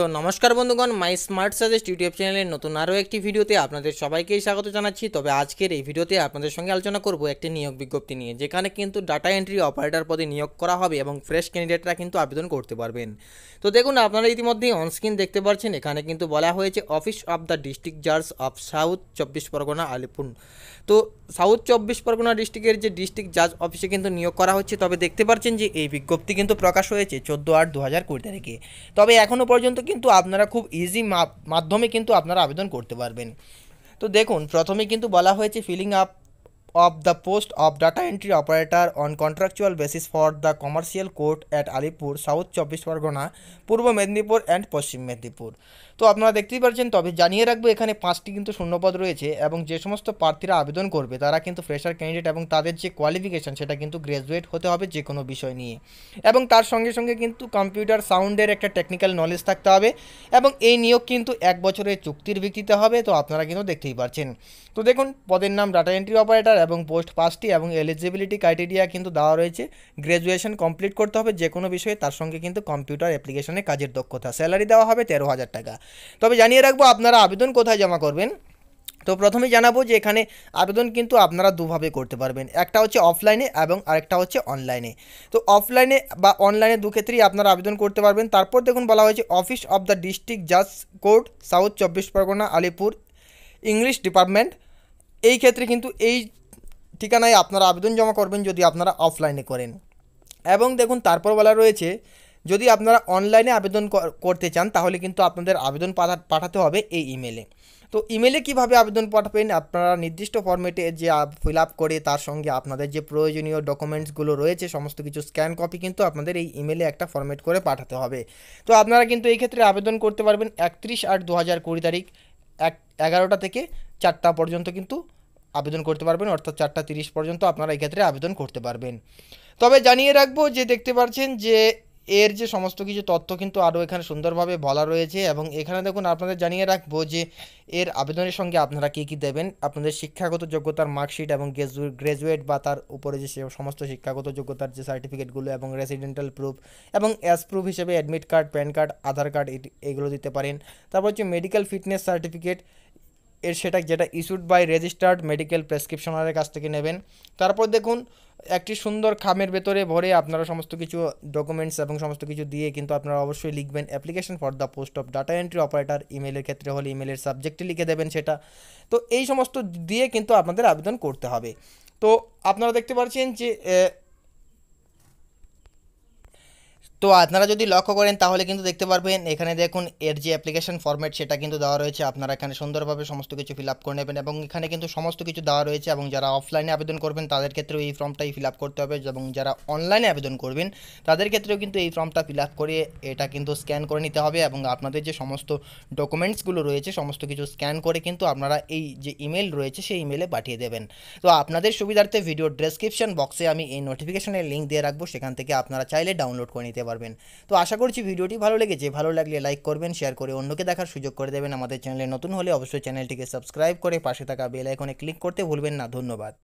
তো নমস্কার বন্ধুগণ মাই স্মার্ট সাজেস্ট ইউটিউব চ্যানেলের নতুন আরও একটি ভিডিওতে আপনাদের সবাইকেই স্বাগত জানাচ্ছি তবে আজকের এই ভিডিওতে আপনাদের সঙ্গে আলোচনা করব একটি নিয়োগ বিজ্ঞপ্তি নিয়ে যেখানে কিন্তু ডাটা এন্ট্রি অপারেটর পদে নিয়োগ করা হবে এবং ফ্রেশ ক্যান্ডিডেটরা কিন্তু আবেদন করতে পারবেন তো দেখুন আপনারা ইতিমধ্যেই অনস্ক্রিন দেখতে পাচ্ছেন এখানে কিন্তু বলা হয়েছে office of the district judge of south চব্বিশ পরগনা আলিপুর তো সাউথ চব্বিশ পরগনা ডিস্ট্রিক্টের যে ডিস্ট্রিক্ট জাজ অফিসে কিন্তু নিয়োগ করা হচ্ছে তবে দেখতে পাচ্ছেন যে এই বিজ্ঞপ্তি কিন্তু প্রকাশ হয়েছে চোদ্দো আট দু হাজার কুড়ি তারিখে তবে এখনও পর্যন্ত কিন্তু আপনারা খুব ইজি মাধ্যমে কিন্তু আপনারা আবেদন করতে পারবেন তো দেখুন প্রথমে কিন্তু বলা হয়েছে filling up of the post of data entry operator on contractual basis for the commercial court at Alipore south চব্বিশ পরগনা পূর্ব মেদিনীপুর অ্যান্ড পশ্চিম মেদিনীপুর তো আপনারা দেখতেই পারছেন তবে জানিয়ে রাখবো এখানে পাঁচটি কিন্তু শূন্যপদ রয়েছে এবং যে সমস্ত প্রার্থীরা আবেদন করবে তারা কিন্তু ফ্রেশার ক্যান্ডিডেট এবং তাদের যে কোয়ালিফিকেশান সেটা কিন্তু গ্র্যাজুয়েট হতে হবে যে কোনো বিষয় নিয়ে এবং তার সঙ্গে সঙ্গে কিন্তু কম্পিউটার সাউন্ডের একটা টেকনিক্যাল নলেজ থাকতে হবে এবং এই নিয়োগ কিন্তু এক বছরের চুক্তির ভিত্তিতে হবে তো আপনারা কিন্তু দেখতেই পাচ্ছেন তো দেখুন পদের নাম ডাটা এন্ট্রি অপারেটর এবং পোস্ট পাঁচটি এবং এলিজিবিলিটি ক্রাইটেরিয়া কিন্তু দেওয়া রয়েছে গ্র্যাজুয়েশন কমপ্লিট করতে হবে যে কোনো বিষয়ে তার সঙ্গে কিন্তু কম্পিউটার অ্যাপ্লিকেশনে কাজের দক্ষতা স্যালারি দেওয়া হবে তেরো হাজার টাকা তবে জানিয়ে রাখবো আপনারা আবেদন কোথায় জমা করবেন তো প্রথমে জানাবো যে এখানে আবেদন কিন্তু আপনারা দুভাবে করতে পারবেন একটা হচ্ছে অফলাইনে এবং আরেকটা হচ্ছে অনলাইনে তো অফলাইনে বা অনলাইনে দু ক্ষেত্রেই আপনারা আবেদন করতে পারবেন তারপর দেখুন বলা হয়েছে অফিস অফ দ্য ডিস্ট্রিক্ট জাজ কোর্ট সাউথ চব্বিশ পরগনা আলিপুর ইংলিশ ডিপার্টমেন্ট এই ক্ষেত্রে কিন্তু এই ঠিকানায় আপনারা আবেদন জমা করবেন যদি আপনারা অফলাইনে করেন এবং দেখুন তারপর বলা রয়েছে যদি আপনারা অনলাইনে আবেদন করতে চান তাহলে কিন্তু আপনাদের আবেদন পাঠাতে হবে এই ইমেলে তো ইমেলে কিভাবে আবেদন পাঠাবেন আপনারা নির্দিষ্ট ফর্মেটে যে ফিল আপ করে তার সঙ্গে আপনাদের যে প্রয়োজনীয় ডকুমেন্টসগুলো রয়েছে সমস্ত কিছু স্ক্যান কপি কিন্তু আপনাদের এই ইমেলে একটা ফর্মেট করে পাঠাতে হবে তো আপনারা কিন্তু এই ক্ষেত্রে আবেদন করতে পারবেন একত্রিশ আট দু হাজার কুড়ি তারিখ এক এগারোটা থেকে চারটা পর্যন্ত কিন্তু আবেদন করতে পারবেন অর্থাৎ চারটা তিরিশ পর্যন্ত আপনারা এক্ষেত্রে আবেদন করতে পারবেন তবে জানিয়ে রাখবো যে দেখতে পাচ্ছেন যে এর যে সমস্ত কিছু তথ্য কিন্তু আরও এখানে সুন্দরভাবে বলা রয়েছে এবং এখানে দেখুন আপনাদের জানিয়ে রাখবো যে এর আবেদনের সঙ্গে আপনারা কী কী দেবেন আপনাদের শিক্ষাগত যোগ্যতার মার্কশিট এবং গ্রাজুয়েট বা তার উপরে যে সমস্ত শিক্ষাগত যোগ্যতার যে সার্টিফিকেটগুলো এবং রেসিডেন্টাল প্রুফ এবং অ্যাস প্রুফ হিসেবে admit card PAN card Aadhaar card এগুলো দিতে পারেন তারপর হচ্ছে মেডিকেল ফিটনেস সার্টিফিকেট এর সেটা যেটা ইস্যুড বাই রেজিস্টার্ড মেডিকেল প্রেসক্রিপশনারের কাছ থেকে নেবেন তারপর দেখুন একটি সুন্দর খামের ভেতরে ভরে আপনারা সমস্ত কিছু ডকুমেন্টস এবং সমস্ত কিছু দিয়ে কিন্তু আপনারা অবশ্যই লিখবেন application for the post of data entry operator ইমেলের ক্ষেত্রে হলে ইমেলের সাবজেক্টে লিখে দেবেন সেটা তো এই সমস্ত দিয়ে কিন্তু আপনাদের আবেদন করতে হবে তো আপনারা দেখতে পাচ্ছেন যে তো আপনারা যদি লক্ষ্য করেন তাহলে কিন্তু দেখতে পারবেন এখানে দেখুন এর যে অ্যাপ্লিকেশন ফর্ম্যাট সেটা কিন্তু দেওয়া রয়েছে আপনারা এখানে সুন্দরভাবে সমস্ত কিছু ফিল আপ করে নেবেন এবং এখানে কিন্তু সমস্ত কিছু দেওয়া রয়েছে এবং যারা অফলাইনে আবেদন করবেন তাদের ক্ষেত্রেও এই ফর্মটাই ফিল আপ করতে হবে এবং যারা অনলাইনে আবেদন করবেন তাদের ক্ষেত্রেও কিন্তু এই ফর্মটা ফিল আপ করে এটা কিন্তু স্ক্যান করে নিতে হবে এবং আপনাদের যে সমস্ত ডকুমেন্টসগুলো রয়েছে সমস্ত কিছু স্ক্যান করে কিন্তু আপনারা এই যে ইমেল রয়েছে সেই ইমেলে পাঠিয়ে দেবেন তো আপনাদের সুবিধার্থে ভিডিও ডেসক্রিপশন বক্সে আমি এই নোটিফিকেশনের লিঙ্ক দিয়ে রাখবো সেখান থেকে আপনারা চাইলে ডাউনলোড করে নিতে পারবেন তো আশা করছি ভিডিওটি ভালো লেগেছে ভালো লাগলে লাইক করবেন শেয়ার করে অন্যকে দেখার সুযোগ করে দেবেন আমাদের চ্যানেলে নতুন হলে অবশ্যই চ্যানেলটিকে সাবস্ক্রাইব করে পাশে থাকা বেল আইকনে ক্লিক করতে ভুলবেন না ধন্যবাদ